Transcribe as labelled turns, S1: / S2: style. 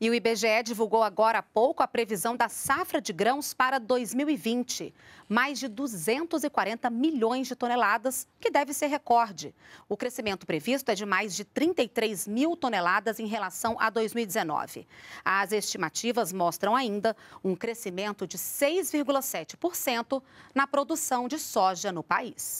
S1: E o IBGE divulgou agora há pouco a previsão da safra de grãos para 2020. Mais de 240 milhões de toneladas, que deve ser recorde. O crescimento previsto é de mais de 33 mil toneladas em relação a 2019. As estimativas mostram ainda um crescimento de 6,7% na produção de soja no país.